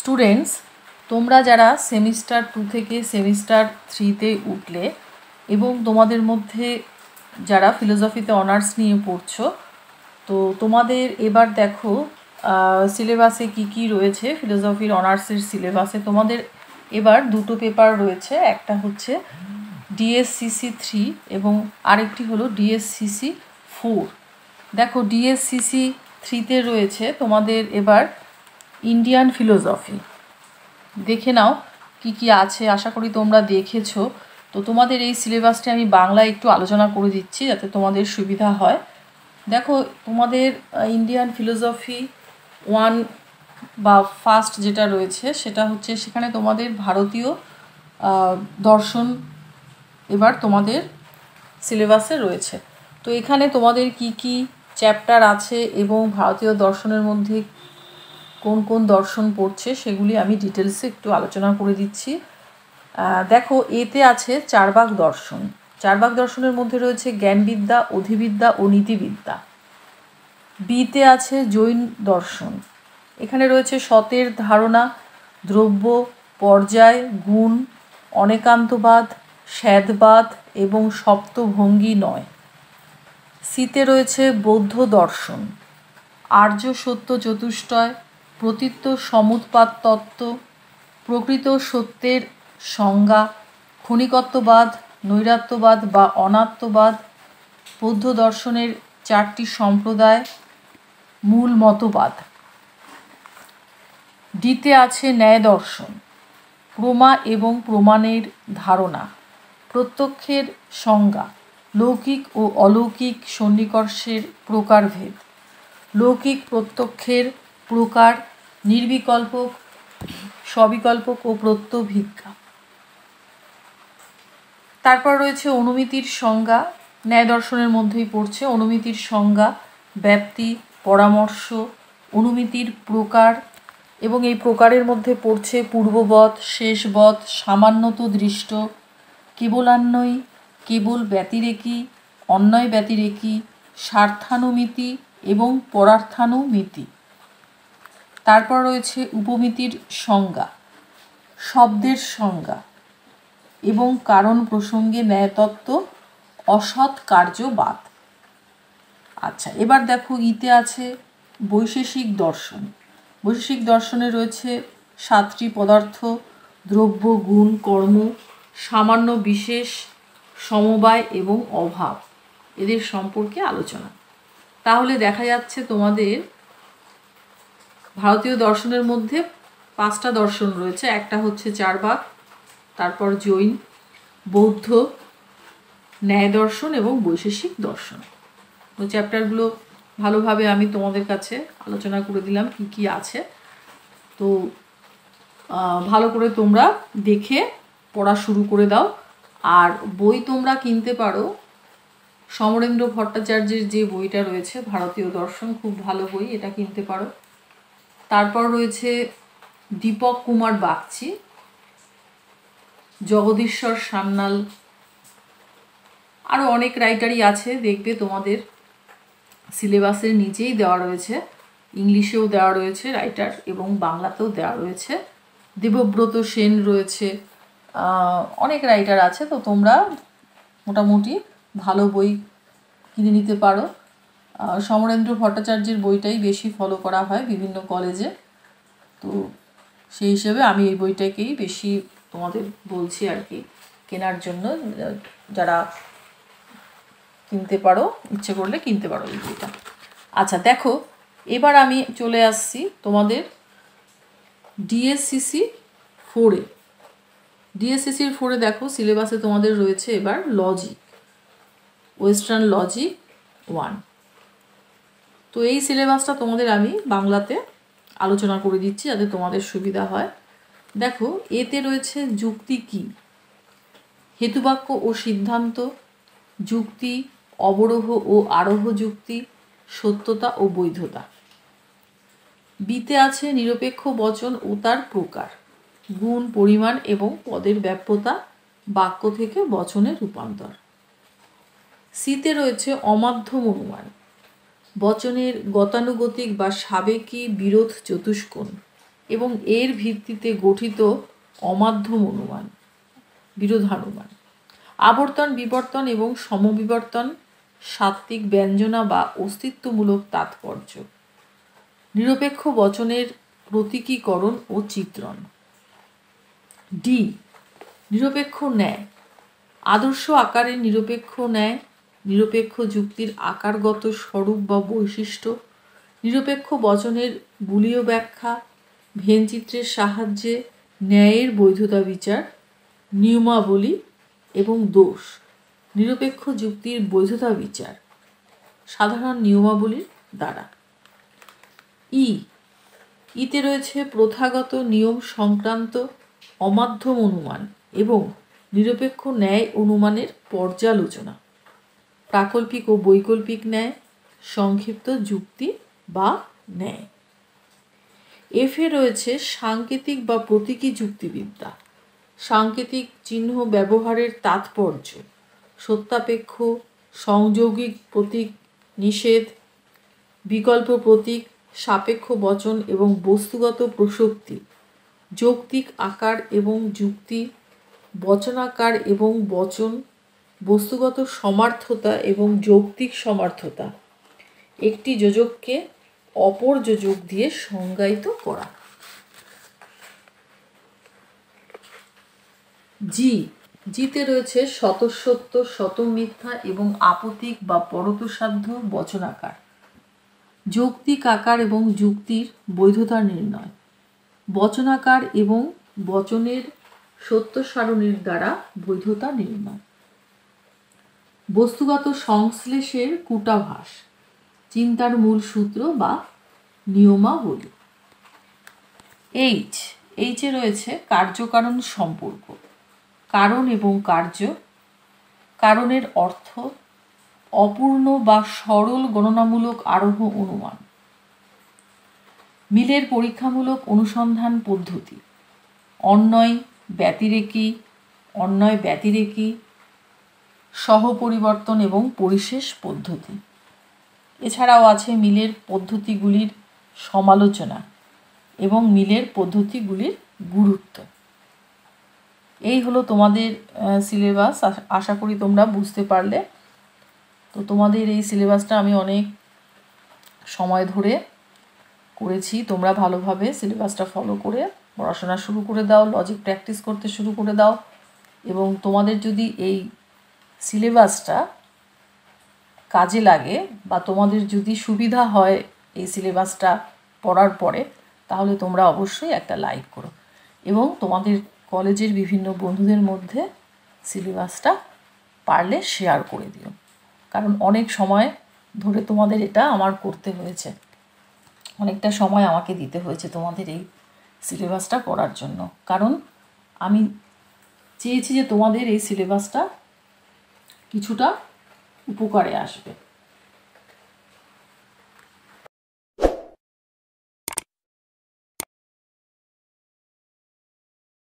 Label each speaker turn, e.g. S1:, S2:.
S1: students তোমরা যারা semester two থেকে সেমিস্টার থ্রিতে উঠলে এবং তোমাদের মধ্যে যারা ফিলোজফিতে অনার্স নিয়ে পড়ছো তো তোমাদের এবার দেখো সিলেবাসে কি কি রয়েছে ফিলোজফির অনার্সের সিলেবাসে তোমাদের এবার দুটো পেপার রয়েছে একটা হচ্ছে ডিএসসিসি থ্রি এবং আরেকটি হলো ডিএসসিসি ফোর দেখো ডিএসসিসি থ্রিতে রয়েছে তোমাদের এবার ইন্ডিয়ান ফিলোসফি দেখে নাও কি কি আছে আশা করি তোমরা দেখেছ তো তোমাদের এই সিলেবাসটি আমি বাংলায় একটু আলোচনা করে দিচ্ছি যাতে তোমাদের সুবিধা হয় দেখো তোমাদের ইন্ডিয়ান ফিলোসফি ওয়ান বা ফার্স্ট যেটা রয়েছে সেটা হচ্ছে সেখানে তোমাদের ভারতীয় দর্শন এবার তোমাদের সিলেবাসে রয়েছে তো এখানে তোমাদের কি কি চ্যাপ্টার আছে এবং ভারতীয় দর্শনের মধ্যে কোন কোন দর্শন পড়ছে সেগুলি আমি ডিটেলসে একটু আলোচনা করে দিচ্ছি দেখো এতে আছে চারবাক দর্শন চারবাক দর্শনের মধ্যে রয়েছে জ্ঞানবিদ্যা অধিবিদ্যা ও নীতিবিদ্যা বিতে আছে জৈন দর্শন এখানে রয়েছে সতের ধারণা দ্রব্য পর্যায় গুণ অনেকান্তবাদ স্যাদবাদ এবং সপ্তভঙ্গি নয় সিতে রয়েছে বৌদ্ধ দর্শন আর্য সত্য চতুষ্টয় প্রতীত্ব সমুৎপাত তত্ত্ব প্রকৃত সত্যের সংজ্ঞা ক্ষণিকত্ববাদ নৈরাত্যবাদ বা অনাত্মবাদ বৌদ্ধ দর্শনের চারটি সম্প্রদায় মূল মতবাদ ডিতে আছে ন্যায় দর্শন প্রমা এবং প্রমাণের ধারণা প্রত্যক্ষের সংজ্ঞা লৌকিক ও অলৌকিক সন্নিকর্ষের প্রকারভেদ লৌকিক প্রত্যক্ষের প্রকার নির্বিকল্প সবিকল্পক ও প্রত্যভিজ্ঞা তারপর রয়েছে অনুমিতির সংজ্ঞা ন্যায় দর্শনের মধ্যেই পড়ছে অনুমিতির সংজ্ঞা ব্যাপ্তি পরামর্শ অনুমিতির প্রকার এবং এই প্রকারের মধ্যে পড়ছে শেষ বধ সামান্যত দৃষ্ট কেবলান্নয় কেবল ব্যতিরেকি অন্যয় ব্যতিরেকি স্বার্থানুমিতি এবং পরার্থানুমিতি তারপর রয়েছে উপমিতির সংজ্ঞা শব্দের সংজ্ঞা এবং কারণ প্রসঙ্গে ন্যায়তত্ত্ব অসৎ কার্যবাদ আচ্ছা এবার দেখো ইতে আছে বৈশেষিক দর্শন বৈশেষিক দর্শনে রয়েছে সাতটি পদার্থ দ্রব্য গুণ কর্ম সামান্য বিশেষ সমবায় এবং অভাব এদের সম্পর্কে আলোচনা তাহলে দেখা যাচ্ছে তোমাদের ভারতীয় দর্শনের মধ্যে পাঁচটা দর্শন রয়েছে একটা হচ্ছে চারবাক তারপর জৈন বৌদ্ধ ন্যায় দর্শন এবং বৈশেষিক দর্শন তো চ্যাপ্টারগুলো ভালোভাবে আমি তোমাদের কাছে আলোচনা করে দিলাম কি কি আছে তো ভালো করে তোমরা দেখে পড়া শুরু করে দাও আর বই তোমরা কিনতে পারো সমরেন্দ্র ভট্টাচার্যের যে বইটা রয়েছে ভারতীয় দর্শন খুব ভালো বই এটা কিনতে পারো তারপর রয়েছে দীপক কুমার বাগচি জগদীশ্বর সান্নাল আরও অনেক রাইটারই আছে দেখবে তোমাদের সিলেবাসের নিচেই দেওয়া রয়েছে ইংলিশেও দেওয়া রয়েছে রাইটার এবং বাংলাতেও দেওয়া রয়েছে দেবব্রত সেন রয়েছে অনেক রাইটার আছে তো তোমরা মোটামুটি ভালো বই কিনে নিতে পারো সমরেন্দ্র ভট্টাচার্যের বইটাই বেশি ফলো করা হয় বিভিন্ন কলেজে তো সেই হিসেবে আমি এই বইটাকেই বেশি তোমাদের বলছি আর কি কেনার জন্য যারা কিনতে পারো ইচ্ছে করলে কিনতে পারো এই বইটা আচ্ছা দেখো এবার আমি চলে আসছি তোমাদের ডিএসসিসি ফোরে ডিএসসিসির ফোরে দেখো সিলেবাসে তোমাদের রয়েছে এবার লজিক ওয়েস্টার্ন লজিক ওয়ান তো এই সিলেবাসটা তোমাদের আমি বাংলাতে আলোচনা করে দিচ্ছি যাতে তোমাদের সুবিধা হয় দেখো এতে রয়েছে যুক্তি কি হেতুবাক্য ও সিদ্ধান্ত যুক্তি অবরোহ ও আরোহ যুক্তি সত্যতা ও বৈধতা বিতে আছে নিরপেক্ষ বচন ও তার প্রকার গুণ পরিমাণ এবং পদের ব্যাপ্যতা বাক্য থেকে বচনে রূপান্তর সিতে রয়েছে অমাধ্যম অনুমান বচনের গতানুগতিক বা সাবেকি বিরোধ চতুষ্কোণ এবং এর ভিত্তিতে গঠিত অমাধ্যম অনুমান বিরোধানুমান আবর্তন বিবর্তন এবং সমবিবর্তন সাত্ত্বিক ব্যঞ্জনা বা অস্তিত্বমূলক তাৎপর্য নিরপেক্ষ বচনের প্রতীকীকরণ ও চিত্রণ ডি নিরপেক্ষ ন্যায় আদর্শ আকারে নিরপেক্ষ ন্যায় নিরপেক্ষ যুক্তির আকারগত স্বরূপ বা বৈশিষ্ট্য নিরপেক্ষ বচনের বুলীয় ব্যাখ্যা ভেনচিত্রের সাহায্যে ন্যায়ের বৈধতা বিচার নিয়মাবলী এবং দোষ নিরপেক্ষ যুক্তির বৈধতা বিচার সাধারণ নিয়মাবলীর দ্বারা ই ইতে রয়েছে প্রথাগত নিয়ম সংক্রান্ত অমাধ্যম অনুমান এবং নিরপেক্ষ ন্যায় অনুমানের পর্যালোচনা প্রাকল্পিক ও বৈকল্পিক ন্যায় সংক্ষিপ্ত যুক্তি বা ন্যায় এফে রয়েছে সাংকেতিক বা প্রতীকী যুক্তিবিদ্যা সাংকেতিক চিহ্ন ব্যবহারের তাৎপর্য সত্যাপেক্ষ সংযোগিক প্রতীক নিষেধ বিকল্প প্রতীক সাপেক্ষ বচন এবং বস্তুগত প্রসক্তি যৌক্তিক আকার এবং যুক্তি বচনাকার এবং বচন বস্তুগত সমার্থতা এবং যৌক্তিক সমার্থতা একটি যোজককে অপর যোজক দিয়ে সংজ্ঞায়িত করা জি জিতে রয়েছে শতসত্য মিথ্যা এবং আপতিক বা পরতসাধ্য বচনাকার যৌক্তিক আকার এবং যুক্তির বৈধতা নির্ণয় বচনাকার এবং বচনের সত্য সারণীর দ্বারা বৈধতা নির্ণয় বস্তুগত সংশ্লেষের কূটাভাস চিন্তার মূল সূত্র বা নিয়মাবলী এইচ এইচে রয়েছে কার্যকারণ সম্পর্ক কারণ এবং কার্য কারণের অর্থ অপূর্ণ বা সরল গণনামূলক আরোহ অনুমান মিলের পরীক্ষামূলক অনুসন্ধান পদ্ধতি অন্যয় ব্যতিরেকি অন্যয় ব্যতিরেকি সহপরিবর্তন এবং পরিশেষ পদ্ধতি এছাড়াও আছে মিলের পদ্ধতিগুলির সমালোচনা এবং মিলের পদ্ধতিগুলির গুরুত্ব এই হলো তোমাদের সিলেবাস আশা করি তোমরা বুঝতে পারলে তো তোমাদের এই সিলেবাসটা আমি অনেক সময় ধরে করেছি তোমরা ভালোভাবে সিলেবাসটা ফলো করে পড়াশোনা শুরু করে দাও লজিক প্র্যাকটিস করতে শুরু করে দাও এবং তোমাদের যদি এই সিলেবাসটা কাজে লাগে বা তোমাদের যদি সুবিধা হয় এই সিলেবাসটা পড়ার পরে তাহলে তোমরা অবশ্যই একটা লাইক করো এবং তোমাদের কলেজের বিভিন্ন বন্ধুদের মধ্যে সিলেবাসটা পারলে শেয়ার করে দিও কারণ অনেক সময় ধরে তোমাদের এটা আমার করতে হয়েছে অনেকটা সময় আমাকে দিতে হয়েছে তোমাদের এই সিলেবাসটা করার জন্য কারণ আমি চেয়েছি যে তোমাদের এই সিলেবাসটা কিছুটা উপকারে আসবে